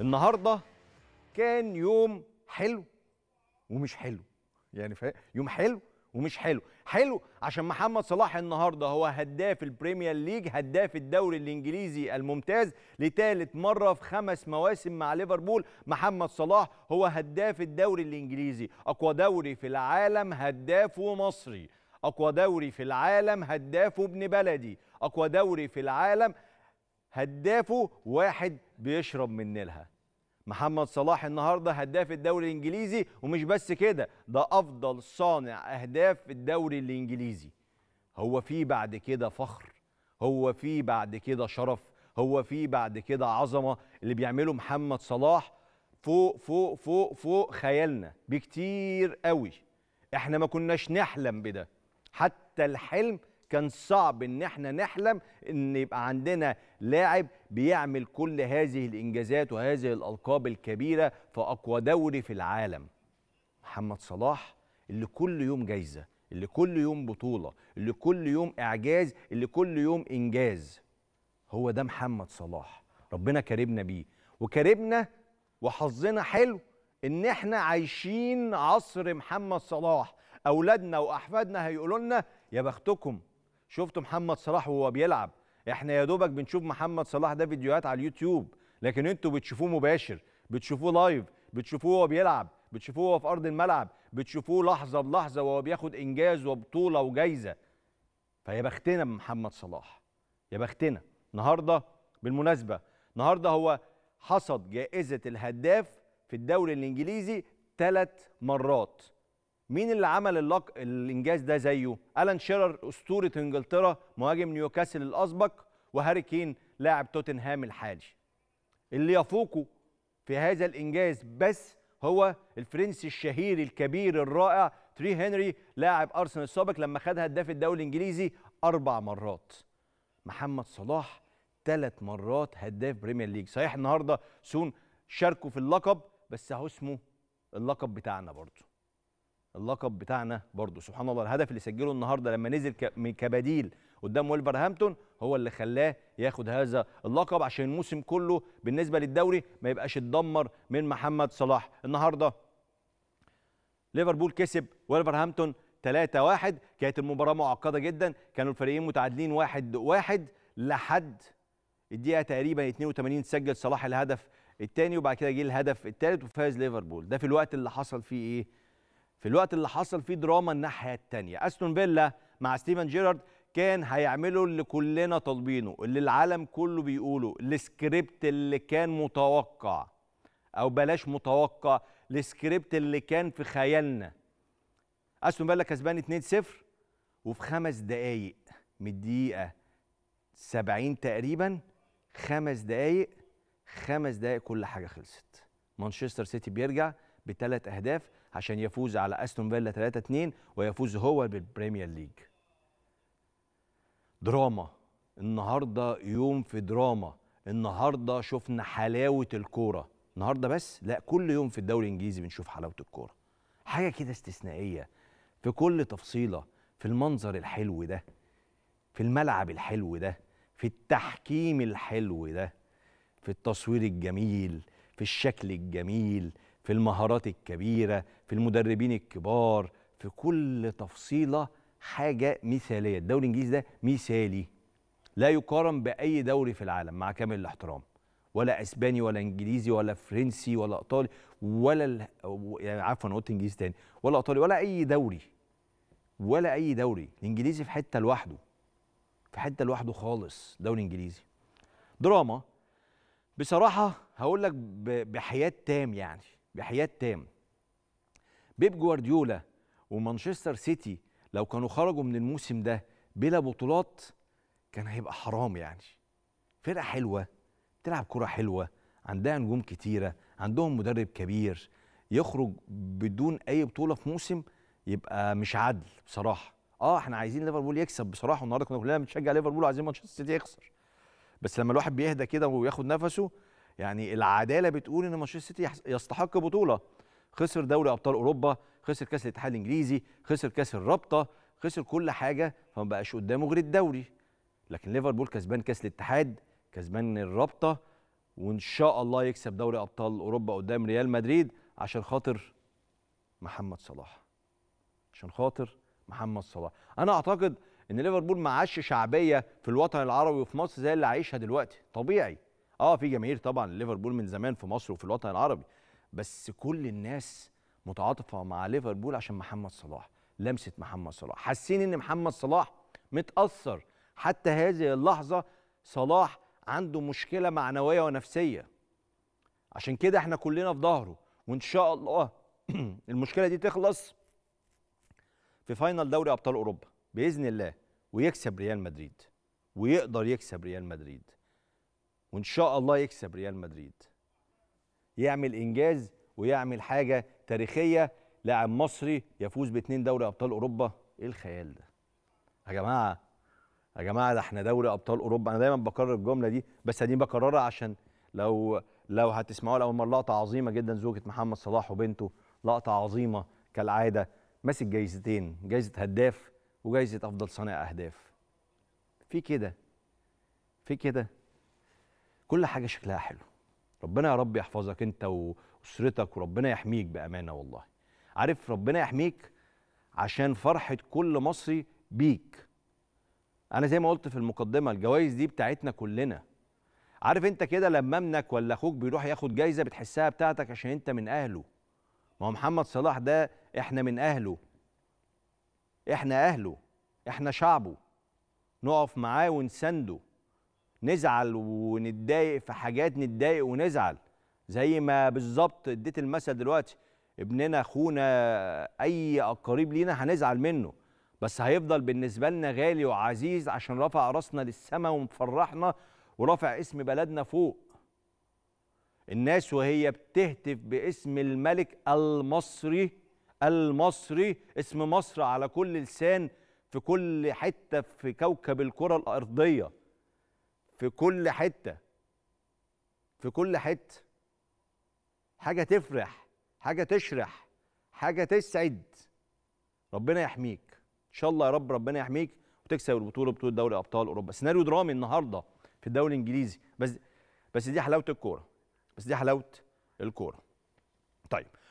النهارده كان يوم حلو ومش حلو يعني فاهم يوم حلو ومش حلو حلو عشان محمد صلاح النهارده هو هداف البريمير ليج هداف الدوري الانجليزي الممتاز لثالث مره في خمس مواسم مع ليفربول محمد صلاح هو هداف الدوري الانجليزي اقوى دوري في العالم هدافه مصري اقوى دوري في العالم هدافه ابن بلدي اقوى دوري في العالم هدافه واحد بيشرب من نيلها محمد صلاح النهارده هداف الدوري الانجليزي ومش بس كده ده افضل صانع اهداف في الدوري الانجليزي هو في بعد كده فخر هو في بعد كده شرف هو في بعد كده عظمه اللي بيعمله محمد صلاح فوق فوق فوق فوق خيالنا بكتير قوي احنا ما كناش نحلم بده حتى الحلم كان صعب ان احنا نحلم ان يبقى عندنا لاعب بيعمل كل هذه الانجازات وهذه الالقاب الكبيره في اقوى دوري في العالم محمد صلاح اللي كل يوم جايزه اللي كل يوم بطوله اللي كل يوم اعجاز اللي كل يوم انجاز هو ده محمد صلاح ربنا كرمنا بيه وكرمنا وحظنا حلو ان احنا عايشين عصر محمد صلاح اولادنا واحفادنا هيقولوا لنا يا بختكم شفت محمد صلاح وهو بيلعب احنا يا دوبك بنشوف محمد صلاح ده فيديوهات على اليوتيوب لكن انتوا بتشوفوه مباشر بتشوفوه لايف بتشوفوه وهو بيلعب بتشوفوه وهو في ارض الملعب بتشوفوه لحظه بلحظه وهو بياخد انجاز وبطوله وجايزه فيا بختنا بمحمد صلاح يا بختنا النهارده بالمناسبه النهارده هو حصد جائزه الهداف في الدوري الانجليزي ثلاث مرات مين اللي عمل اللق... الانجاز ده زيه الان شيرر اسطوره انجلترا مهاجم نيوكاسل الاسبق وهاري كين لاعب توتنهام الحالي اللي يفوقه في هذا الانجاز بس هو الفرنسي الشهير الكبير الرائع تري هنري لاعب ارسنال السابق لما خد هداف الدوري الانجليزي اربع مرات محمد صلاح ثلاث مرات هداف بريمير ليج صحيح النهارده سون شاركوا في اللقب بس اهو اسمه اللقب بتاعنا برضه اللقب بتاعنا برضه سبحان الله الهدف اللي سجله النهارده لما نزل كبديل قدام ولفرهامبتون هو اللي خلاه ياخد هذا اللقب عشان الموسم كله بالنسبه للدوري ما يبقاش اتدمر من محمد صلاح النهارده ليفربول كسب ولفرهامبتون 3-1 كانت المباراة معقدة جدا كانوا الفريقين متعادلين 1-1 واحد واحد لحد الدقيقة تقريبا 82 سجل صلاح الهدف الثاني وبعد كده جه الهدف الثالث وفاز ليفربول ده في الوقت اللي حصل فيه ايه في الوقت اللي حصل فيه دراما الناحيه التانية استون فيلا مع ستيفن جيرارد كان هيعملوا اللي كلنا طالبينه اللي العالم كله بيقوله السكريبت اللي كان متوقع او بلاش متوقع السكريبت اللي كان في خيالنا استون فيلا كسبان 2-0 وفي خمس دقايق من الدقيقه 70 تقريبا خمس دقايق خمس دقايق كل حاجه خلصت مانشستر سيتي بيرجع بثلاث اهداف عشان يفوز على استون فيلا 3-2 ويفوز هو بالبريمير ليج دراما النهارده يوم في دراما النهارده شفنا حلاوه الكوره النهارده بس لا كل يوم في الدوري الانجليزي بنشوف حلاوه الكوره حاجه كده استثنائيه في كل تفصيله في المنظر الحلو ده في الملعب الحلو ده في التحكيم الحلو ده في التصوير الجميل في الشكل الجميل في المهارات الكبيرة في المدربين الكبار في كل تفصيلة حاجة مثالية الدوري الإنجليزي ده مثالي لا يقارن بأي دوري في العالم مع كامل الاحترام ولا اسباني ولا انجليزي ولا فرنسي ولا ايطالي ولا ال... يعني عفوا قلت انجليزي تاني ولا ايطالي ولا اي دوري ولا اي دوري الانجليزي في حته لوحده في حته لوحده خالص دوري انجليزي دراما بصراحه هقول لك ب... بحياد تام يعني بحياد تام بيب جوارديولا ومانشستر سيتي لو كانوا خرجوا من الموسم ده بلا بطولات كان هيبقى حرام يعني فرقه حلوه بتلعب كره حلوه عندها نجوم كتيره عندهم مدرب كبير يخرج بدون اي بطوله في موسم يبقى مش عدل بصراحه اه احنا عايزين ليفربول يكسب بصراحه والنهارده كنا كلنا بنشجع ليفربول وعايزين مانشستر سيتي يخسر بس لما الواحد بيهدى كده وياخد نفسه يعني العداله بتقول ان مانشستر سيتي يستحق بطوله خسر دوري ابطال اوروبا خسر كاس الاتحاد الانجليزي خسر كاس الرابطه خسر كل حاجه فما بقاش قدامه غير الدوري لكن ليفربول كسبان كاس الاتحاد كسبان الرابطه وان شاء الله يكسب دوري ابطال اوروبا قدام ريال مدريد عشان خاطر محمد صلاح عشان خاطر محمد صلاح انا اعتقد ان ليفربول ما عاش شعبيه في الوطن العربي وفي مصر زي اللي عايشها دلوقتي طبيعي اه في جماهير طبعا ليفربول من زمان في مصر وفي الوطن العربي بس كل الناس متعاطفه مع ليفربول عشان محمد صلاح لمسه محمد صلاح حاسين ان محمد صلاح متاثر حتى هذه اللحظه صلاح عنده مشكله معنويه ونفسيه عشان كده احنا كلنا في ظهره وان شاء الله المشكله دي تخلص في فاينل دوري ابطال اوروبا باذن الله ويكسب ريال مدريد ويقدر يكسب ريال مدريد وان شاء الله يكسب ريال مدريد يعمل انجاز ويعمل حاجه تاريخيه لاعب مصري يفوز باثنين دوري ابطال اوروبا ايه الخيال ده يا جماعه يا جماعه ده احنا دوري ابطال اوروبا انا دايما بكرر الجمله دي بس دي بكررها عشان لو لو هتسمعوها لاول مره لقطه عظيمه جدا زوجة محمد صلاح وبنته لقطه عظيمه كالعاده ماسك جايزتين جايزه هداف وجايزه افضل صانع اهداف في كده في كده كل حاجه شكلها حلو ربنا يا رب يحفظك انت واسرتك وربنا يحميك بامانه والله عارف ربنا يحميك عشان فرحه كل مصري بيك انا زي ما قلت في المقدمه الجوائز دي بتاعتنا كلنا عارف انت كده لما ابنك ولا اخوك بيروح ياخد جايزه بتحسها بتاعتك عشان انت من اهله ما هو محمد صلاح ده احنا من اهله احنا اهله احنا شعبه نقف معاه ونسنده نزعل ونتضايق في حاجات نتضايق ونزعل زي ما بالظبط اديت المثل دلوقتي ابننا اخونا اي قريب لينا هنزعل منه بس هيفضل بالنسبه لنا غالي وعزيز عشان رفع راسنا للسماء ومفرحنا ورفع اسم بلدنا فوق الناس وهي بتهتف باسم الملك المصري المصري اسم مصر على كل لسان في كل حته في كوكب الكره الارضيه في كل حته في كل حته حاجه تفرح حاجه تشرح حاجه تسعد ربنا يحميك ان شاء الله يا رب ربنا يحميك وتكسب البطوله بطوله دوري ابطال اوروبا سيناريو درامي النهارده في الدوري الانجليزي بس بس دي حلاوه الكوره بس دي حلاوه الكوره طيب